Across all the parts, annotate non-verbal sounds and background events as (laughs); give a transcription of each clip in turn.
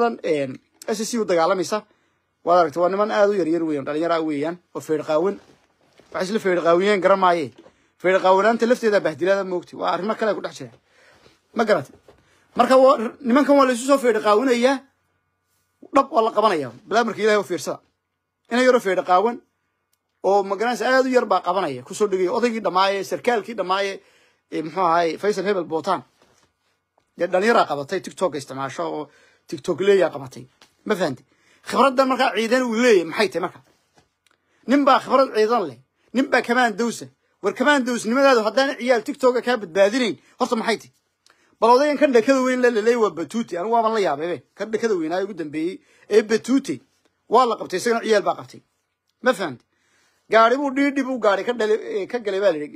bulshadan s c u dagaalamaysa waad aragta waa niman aada u yaryar weyan dhalinyara weeyaan oo feydhqaawin waxay isla feydhqaawiyeen garan maaye feydhqaawanaanta lafteeda bahdilaada moogta waa arrimo kale kudhex jira ma garata marka nimankan waa la soo feydhqaawinayaa dhab waa la qabanaya balaa marka ilahay fiirsada ina yaroo feydhqaawan oo magaranaysa aada u yar baa qabanaya kusoo dhegaya odaygii dhammaaye sarkaalkii dhammaaye muxuu ahaye faysal hebel botan dee dhalinyaraa qabatay tictok isticmaasho oo tictok leeyaa qabatay ma fahamte khibradda markaa ciidan uu leeyahy maxay tahy marka nin baa khibrad ciidan leh nin baa kamandowsa war kamandowsnimadaadu haddaana ciyaal tictoka kaa badbaadinayn horta maxay tahy bal odaygan kan dhakada weyn laleey waa batute anigu waaban la yaabeybe kan dhakada weynaayo ugu dambeeyey ee batute waa la qabtay isagana ciyaal baa qabtay ma fahamte gaari buu dhiidhib u gaari ka galay baa lihi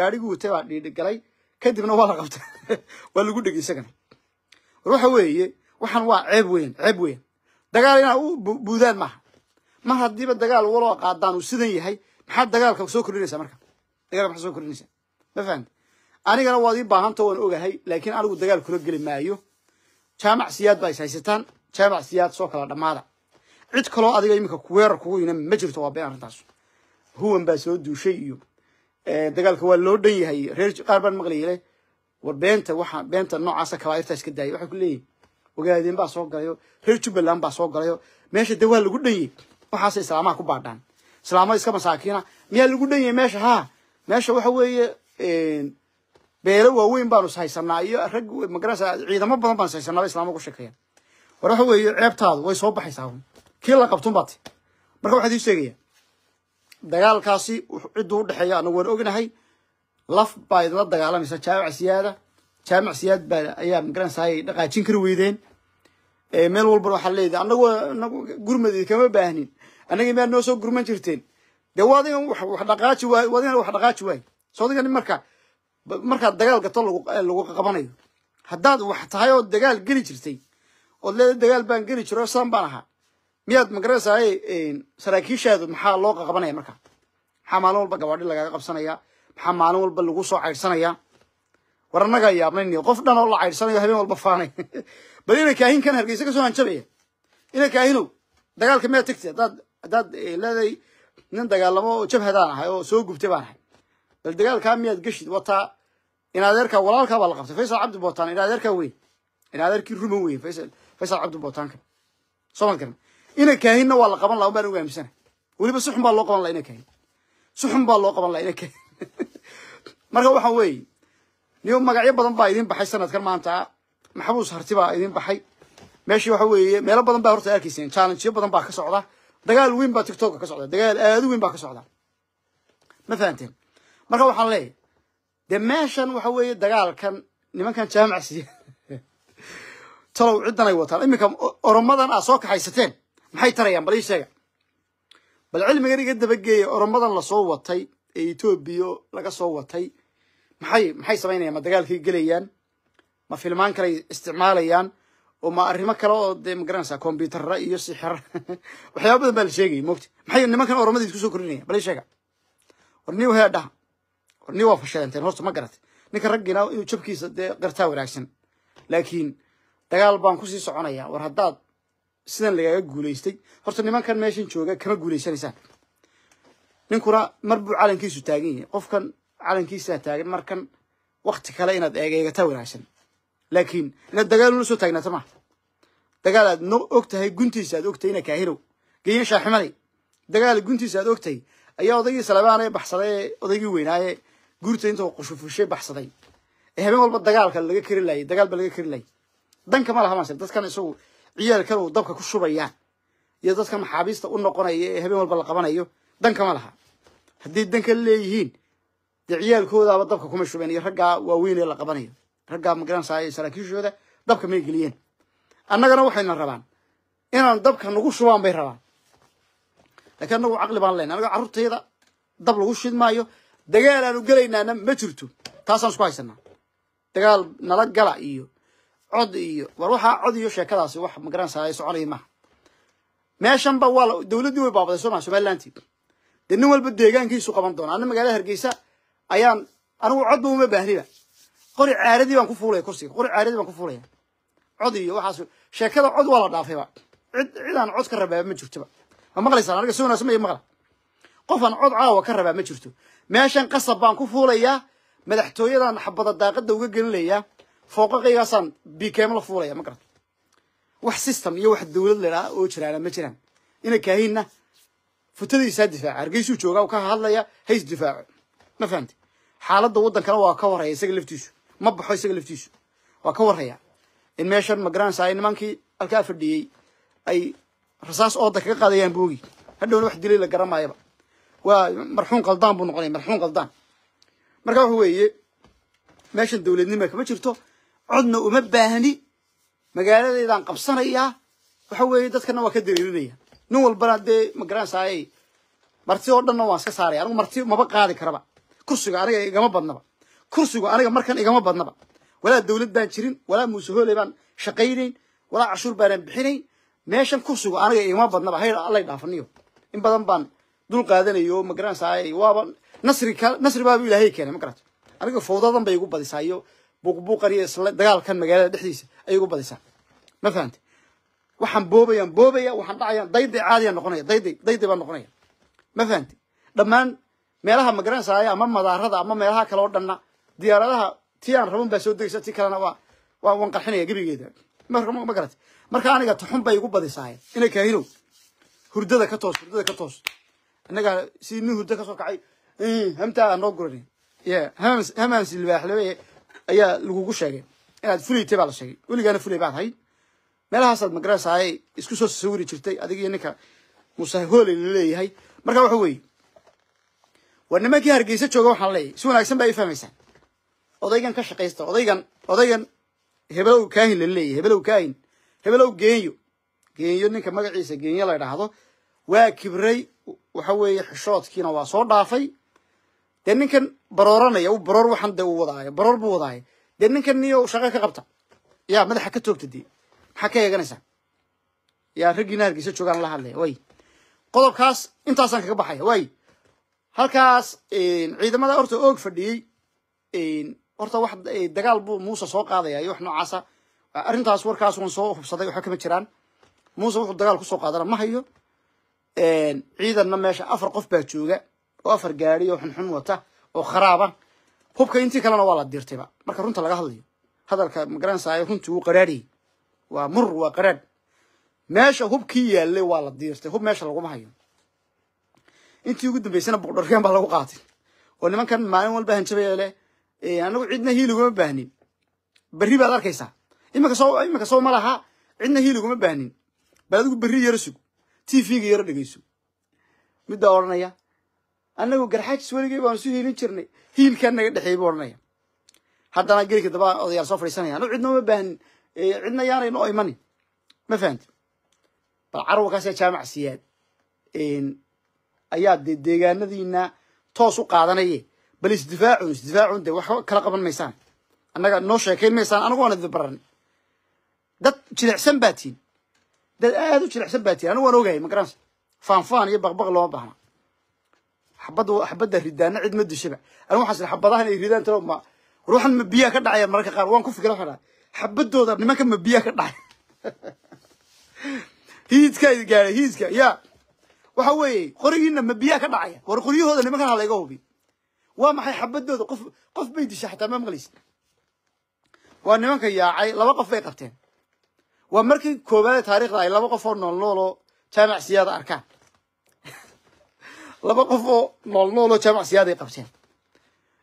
gaariguu watay baa dhiidhi galay kadibna waa la qabtay (laughs) waa lagu dhegay isagana war waxa weeye waxaan waa ceeb weyn ceeb weyn dagaal inaa u buudaan maaha mar haddiiba dagaal waloo qaadaan uu sidan yahay maxaad dagaalka soo kordhinaysaa marka dagaalka maxaad soo kordhinaysaa ma fahamti anigana waad ii baahanta waan ogahay laakiin anigu dagaal kula geli maayo jaamac siyaad ba is haysataan jaamac siyaad soo kala dhammaada cid kaloo adiga iminka kuweerar kugu yina ma jirto waa been arrintaas huwan baa soo duushay iyo dagaalka waa loo dhan yahay reer qaar baan maqlayay war beenta waxa beenta noocaasa kabaa'irtaa iska daayay waxay ku leeyihin ogaadeen baa soo galayo reer jubbaland baa soo galayo meesha dee waa lagu dhanyey waxaase islaamaha ku baadhaan islaamada iska masaakiina miyaa lagu dhanyey meesha haa meesha waxa weeye beelo waaweyn baanu ishaysanaa iyo rag magarasa ciidamo badan baan ishaysanaa islaamada ku shekeeya war waxa weeye ceebtaadu way soo baxaysaa kii la qabtun baati marka waxaan idiin sheegayaa dagaalkaasi cidduu udhexeeya anagu waan ognahay laf baa idinla dagaalamaysa jaawica siyaada jaamic siyaad baale ayaa magaranaysa dhaqaajin kari weydeen meel walbana waxaa leedahay annagu nagu gurmadeed kama baahnin annaga maad noo soo gurman jirteen de w adigan wax dhaqaaji waay adigana wax dhaqaaji waay so marka markaa dagaal gato lagu qabanayo haddaad wax tahay oo dagaal geli jirtay ood leeda dagaal baan geli jiro saan baan ahaa miyaad magaranaysa saraakiishaadu maxaa loo qaqabanaya marka maxaa maalin walba gabaadhi lagaga qabsanayaa maxaa maalin walba lagu soo caydhsanayaa war annagaa yaabnayni qof dhan oo la caydhsanayo habeen walba faanay (laughs) bal ina kaahin kan hargeysa kasoo hanjabaya ina kaahinow dagaalka miyaa tagti hadaad haddaad eh, leedahay nin dagaalamo oo jabhadaan ahay oo soo gubtay baan ahay bal dagaalkaa miyaad geshid wataa inaadeerka walaalkaa baa la qabtay faysal cabdi bootaan in adeerkaa weyn in adeerkii weyn faysal faysal cabdi bootaanka soomaan garna ina kaahinna waa la qaban laha un ugu aaminsana weliba si xun baa loo qaban laha ina kaahin si xun baa loo qaban laha ina kaahin (laughs) marka waxaan weeye niyo magacyo badan baa idin baxay sanadkan maanta maxbuus harti baa idin baxay meeshii waxa weeye meelo badan baa horta arkayseen challengeyo badan baa ka socda dagaal weyn baa tiktok ka socda dagaal aad u weyn baa ka socda ma fahanteen marka waxaan leeyahay dee meeshan waxa weeye dagaalkan nimankan jaamacsi (laughs) talow ciddan ay wataan iminka oromadan aad soo kaxaysateen maxay tarayaan bal ii sheega bal cilmigan iga dabageeya oromadan lasoo watay ee etoobiya laga soo watay maxay maxay samaynayaan ma dagaalkay gelayaan ma filmaan kalay isticmaalayaan oo ma arrimo kale oo dee magaranaysaa combyuterra iyo sixir (laughs) waxyaaba badan baa la sheegaya mogta maxay nimankan oromada kusoo soo korinaya bala sheega war niw hee dhaha war niw waa fashadanteen horta ma garatay ninka raggiina inuu jabkiisa dee gartaa wanaagsan laakiin dagaal baan kusii soconaya war haddaad sidan lagaaga guulaystay horta nimankan meeshan jooga kama guulaysanaysaan ninkuna mar buu calankiisu taagan yahay qofkan calankiisaa taagan markan wakti kale inaad eegeegataa wanaagsan laakiin inaad dagaal ula soo taagnaato maaha dagaal aad no guntiisa aad ogtahay ina kaahirow geeyan shaaximanay dagaal guntiisa aad ogtahay ayaa odaygii salebaan ee odaygii weynaaye guurta intuu qushufushay baxsaday ee eh, habeen walba dagaalka laga kari laayay dagaal ba laga keri laayay danka ma laha maase dadkan isagu ciyaalkan uu dabka ku shubayaan iyo dadka maxaabiista u noqonaya ee eh, habeen walba la qabanayo danka ma laha hadday danka leeyihiin dee ciyaalkoodaaba dabka kuma shubeen iyo raggaa waaweynee la qabanayo raggaa magaranasay saraakiishooda dabka may geliyeen annagana waxayna rabaan inaan dabka nagu shubaan bay rabaan lakiin anagu caqli baan lena annago carruurtayda dab lagu shid maayo dagaal aanu gelaynaana ma jirto taasaan isku haysanaa dagaal nala gala iyo cod iyo war waxaa cod iyo sheekadaasi wax magaranaysa ay soconayeen maaha meeshanba waa dawladdii way baabaday soo somalilanti dee nin walba deegaankiisu qaban doona ana magaalada hargeysa ayaan anigu codba uma baahniba qori caaradii baan ku fuulaya kursiga qori caaradii baan ku fuulaya cod iyo waxaas sheekada cod waa la dhaafayba cid cod ka rabaa ma jirtoba ma maqlaysaan aniga si wanaagsan ma maqla qofaan cod caawa ka rabaa ma jirto meeshan qasab baan ku fuulayaa madaxtooyadaan xabada daaqada uga gelinayaa fooqaqaygaasaan bikeem la fuulaya ma garata wax system iyo wax dawlad ladhaa oo jiraana ma jiraan ina kaahinna futadiisaa difaaca hargeysuu joogaa u ka hadlaya hays difaaco ma fahamti xaaladda waddankana waa ka horreya isaga laftiisu ma baxo isaga laftiisu waa ka horreya in meeshan magaranaysa ay nimankii alkaa fadhiyey ay rasaas ooda kaga qaadayaan boogi hadhowna wax dilay la garamaayaba waa marxuun qaldaan buu noqonaya marxuun qaldaan marka waxa weeye meeshan dowladnima kama jirto codna uma baahni magaaladeedaan qabsanayaa waxa weeye dadkana waa ka dariirinaya nin walbana dee magaranaysa marti oo dhanna waan iska saaraya anugu marti maba qaadi karaba kursiga aniga igama badnaba kursigu aniga markan igama badnaba walaa dawlad baan jirin walaa muusehooley baan shaqaynayn walaa cashuur baanan bixinayn meeshan kursigu aniga igama badnaba hayr allay dhaafaniyo in badan baan dul qaadanayo magaranaysa waaba nasri nasri baaba ilaahay keenay ma garato aniga fawdadan bay igu badisaa iyo buuqbuuqan iyo dagaalkan magaalada dhexdiisa ay igu badisaa ma fahante waxaan boobayaan boobaya waxaan dhacayaan dayday caadiyan noqonaya dayday dayday baan noqonaya ma fahante dhammaan meelaha magaranaysa ama madaarada ama meelaha kale oo dhanna diyaaradaha ti aan rabon baa soo degaysa ti kalena w waan qarxinaya gebigeeda ma garat marka aniga tuxun bay igu badisaaye ina kaahinow hurdada ka toos hurdada ka toos inagaa si nin hurda kasoo kacay hamtaa noo guran y hamaan silbaaxlabe ayaa lagugu sheegay inaad fulaytay baa la sheegay weligaana fulay baad hayd meelahaasaad magaranaysaay isku soo sawiri jirtay adig iyo ninka musahooley laleeyahay marka waxa weeye war nimankii hargeysa jooga waxaan leeyahy si wanaagsan baa i fahmaysaan odaygan ka shaqaysta odaygan odaygan hebelow kaahin la leeyahy hebelow kaahin hebelow geenyo geenyo ninka magaciisa geenyo la idhaahdo waa kibray waxa weeye xushoodkiina waa soo dhaafay dee ninkan barooranaya u baroor waxan dee uu wadaayo baroor buu wadaayo dee ninkan niyo shaqo ka qabta yaa madaxa ka toogta dee maxaa ka eeganaysaa yaa raggiina hargeysa joogaan la hadlaya way qodobkaas intaasaan kaga baxaya way halkaas ciidamada horta oog fadhiyey horta wa eh, dagaal buu muuse soo qaadaya iyo wax noocaasa arintaas warkaas waan soo hubsaday waxa kama jiraan muuse wuxuu dagaal kusoo qaadana ma hayo ciidanna meesha afar qof baa jooga oo afar gaari oo xunxun wata oo kharaaba hubka intii kalena waa la diirtayba marka runta laga hadlayo hadalka magaranasaayo runtii wuu qaraadhayy waa mur waa qaraadh meesha hub kii yaallay waa la diirtay hub meesha laguma hayo intii ugu dambeysana buqdharkeen baa lagu qaatay oo nimankan maalin walba hanjabeele anagu cidna hiiliguma baahnin berri baad arkaysaa imika soo ma laha cidna hiiliguma baahnin bal adigu berri yaro sug t tvga yaro dhegeyso middaa odhanaya anagu garxaajis weligey baanu su hiilin jirnay hiilkaa naga dhexeey buu odhanaya haddana geelka daba odayaal soo fadhiisanaya anagu cidna uma baahnin cidna yaanayno oo imanin ma fahamti bal carwalkaasee jaamac siyaad ayaa dee deegaanadiina toos u qaadanaye bal isdifaacun isdifaacun dee wax kala qaban maysaan annaga noo sheekayn maysaan anagu waan idin dad jilicsan baa tihin dad aada u jilicsan baa tihin anigu waan ogahay magaraans faanfaan iyo baqbaq looma baahna xabad xabadda ridaana cid ma dushaba anigu waxaan sira xabadahan ay ridaan talo ma war waxaan ka dhacaya mararka qaar waan ku fikira waxaan xabadooda nimanka mabiyaa ka dhacay (laughs) hiidkaa gaadhay hiidka yaa waxa weeye qorigiina ma biyaa ka dhacaya war qoryahooda nimankan ha layga hubi waa maxay xabadooda qof qof bay dishaa xataa ma maqlaysi waa nimanka yaacay laba qof bay qabteen waa markii koowaade taarikhda ay laba qof oo noolnooloo jaamac siyaada arkaan (laughs) laba qof oo noolnooloo jaamac siyaaday qabteen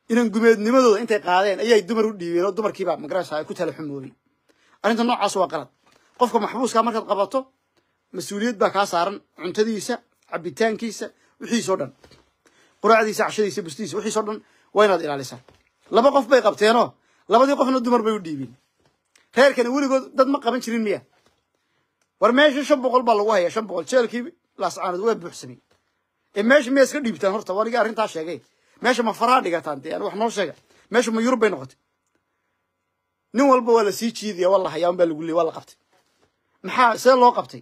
inan gumeednimadooda intay qaadeen ayay dumar u dhiibeen oo dumarkiibaa magarasha ay ku tala xumoobay arrinta noocaas waa qalad qofka maxbuuska markaad qabato mas-uuliyad baa kaa saaran cuntadiisa cabitaankiisa wixiisoo dhan quraacdiisa cashadiisa bustiisa wixiisoo dhan waa inaad ilaalisaa laba qof bay qabteenoo labadii qofna dumar bay u dhiibeen reerkana weligood dad ma qaban jirin miya war meesha shan boqol baa lagu hayaa shan boqol jeelkii laascaanood waa buuxsamay ee meesha miyaa iska dhiibtaan horta waa niga arrintaa sheegay meesha ma faraa dhigataan dee an wax noo sheega meesha ma yurub bay noqotay nin walba waa la sii jiidaya waa la hayaa baa lagu leey waa la qabtay maxaa see loo qabtay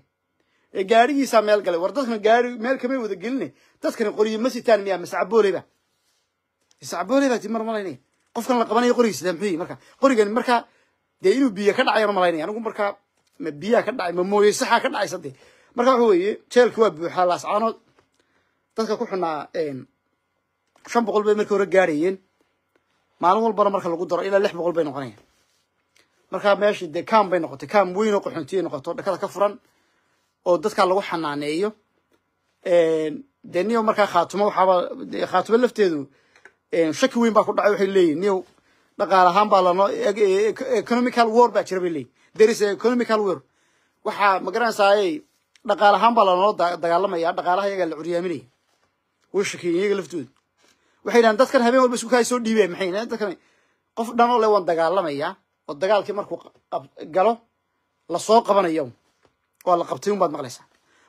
gaarigiisa meel galay war dadkan gaari meel kamay wada geline dadkani qoryo ma sitaan miya mascabooleba mascabooleba ti mar malayna qofkan la qabanayo qorigiis sida muxuu yihi marka qorigan markaa dee inuu biyo ka dhacayaan malaynaya anigu markaa ma biyaha ka dhacay ma mooye saxaa ka dhacaysa dee marka waxa weeye jeelka waa buuxaa laascaanood dadka ku xunaa shan boqol bay markii hore gaarayeen maalin walbana marka lagu daro ilaa lix boqol bay noqonayaan markaa meesha dee kam bay noqotay kaam weyn oo qaxoontiya noqoto dhakada ka furan oo dadka lagu xanaaneeyo dee niyo markaa khaatumo waxaaba khaatumo lafteedu shaki weyn baa ku dhacay waxay leeyihin niyow dhaqaal ahaan baa lanoo e, e, economical war baa jira bay leeyihin deris economical war waxaa ma garanaysaay dhaqaal ahaan baa lanoo dagaalamaya dhaqaalaha iyagaa la curyaaminaya way shakiyen iyaga laftooda waxay yidhahan dadkan habeen walba isku kaay soo dhiibaya maxay dadkan qof dhan oo le waan dagaalamaya oo dagaalkii markuu galo lasoo qabanayo waa la qabtay un maqlaysaa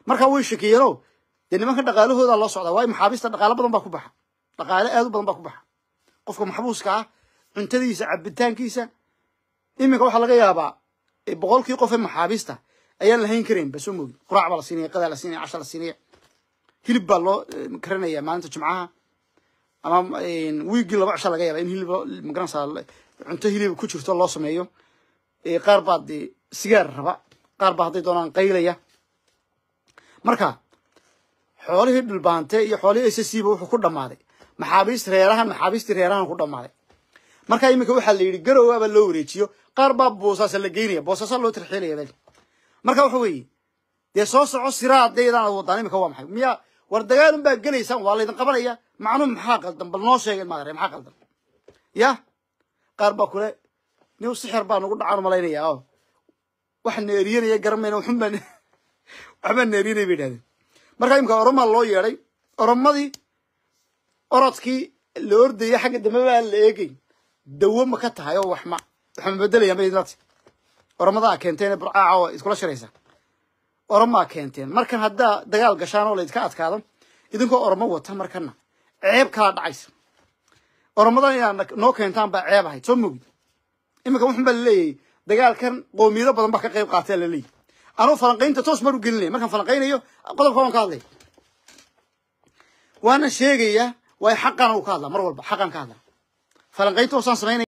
markaa way shakiyeeno dee nimanka dhaqaalahooda loo socda waayo maxaabiista dhaqaalo badan baa ku baxa dhaqaale aad u badan baa ku baxa qofka maxbuuska ah cuntadiisa cabitaankiisa iminka waxaa laga yaabaa boqolkii qof ee maxaabiista ayaan lahayn karayn basoo moogi quraac baa la siinaya qadaa la siinaya casha la siinaya hilib baa loo eh, karinaya maalinta jimcaha ama eh, wiigii laba cisho laga yaaba in hilib magaranaysaa cunto hilib ku jirto loo sameeyo eh, qaar baad sigaar raba qaar baa hadday doonaan qaylaya marka xoolihii dhulbaante iyo xoolihii ssba wuxuu ku dhammaaday maxaabiist reerahan maxaabiistii reerahan ku dhammaaday marka iminka waxaa la yidhi garowaba loo wareejiyo qaar baa boosaasa la geynaya boosaasa loo tirxiilaya meesha marka waxa weeye dee soo soco siraadaydaan ad wadaan iminka waa maxay miya war dagaalun baa gelaysaan waa laydin qabanaya macnuu maxaa qaldan bal noo sheegeen maadare maxaa qaldan yah qaar baa kule niw sixir baa nagu dhacaanu malaynaya oo waxa na eryanaya garamayna waxunbaan waxbaan na bay idhahdeen marka imika oromaa loo yeedhay oromadii orodkii la ordaya xagga dambebaa la eegay dawo ma ka tahay oo waxma waxma bedelayaan bay dati oromadaa keenteen burcaaca oo iskula shiraysa oromaa keenteen markan haddaa dagaal gashaan oo la adkaado idinkoo oromo wata markana ceeb kala dhacaysa oromadan inaad noo keentaan baa ceeb ahayd soo mogid iminka wuxun baa laleeyahay dagaalkan qoomiyado badan baa ka qayb qaatay laleeyahy anuu falanqaynta toos mar u gelinaya markaan falanqaynayo qodobka waan ka hadlay waana sheegaya waay xaqaan u ka hadlaa mar walba xaqaan ka hadla falanqayn toosaan samaynaya